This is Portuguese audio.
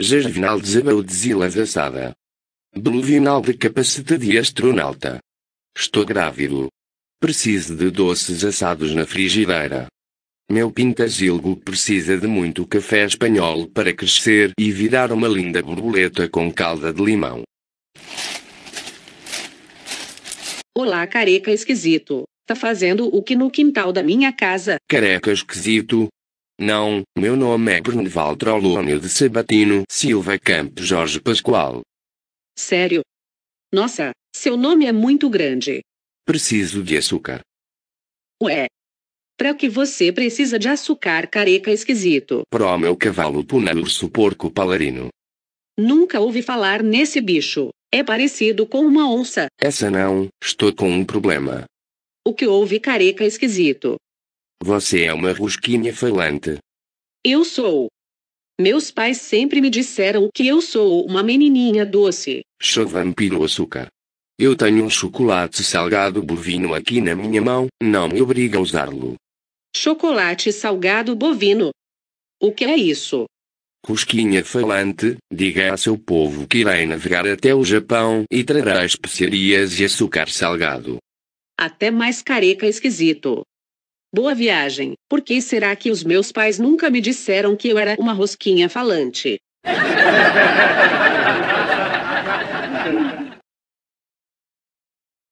de desabaudezila assada. Bluvinal de capaceta de astronauta. Estou grávido. Preciso de doces assados na frigideira. Meu pintazilgo precisa de muito café espanhol para crescer e virar uma linda borboleta com calda de limão. Olá, careca esquisito. Tá fazendo o que no quintal da minha casa? Careca esquisito, não, meu nome é Brunval Trolônio de Sabatino Silva Campos Jorge Pascoal. Sério? Nossa, seu nome é muito grande. Preciso de açúcar. Ué. Pra que você precisa de açúcar careca esquisito? Pro meu cavalo puna urso porco palarino. Nunca ouvi falar nesse bicho. É parecido com uma onça. Essa não, estou com um problema. O que houve careca esquisito? Você é uma rosquinha falante. Eu sou. Meus pais sempre me disseram que eu sou uma menininha doce. Sou vampiro açúcar. Eu tenho um chocolate salgado bovino aqui na minha mão, não me obriga a usá-lo. Chocolate salgado bovino. O que é isso? Rosquinha falante, diga a seu povo que irei navegar até o Japão e trará especiarias e açúcar salgado. Até mais careca esquisito. Boa viagem. Por que será que os meus pais nunca me disseram que eu era uma rosquinha falante?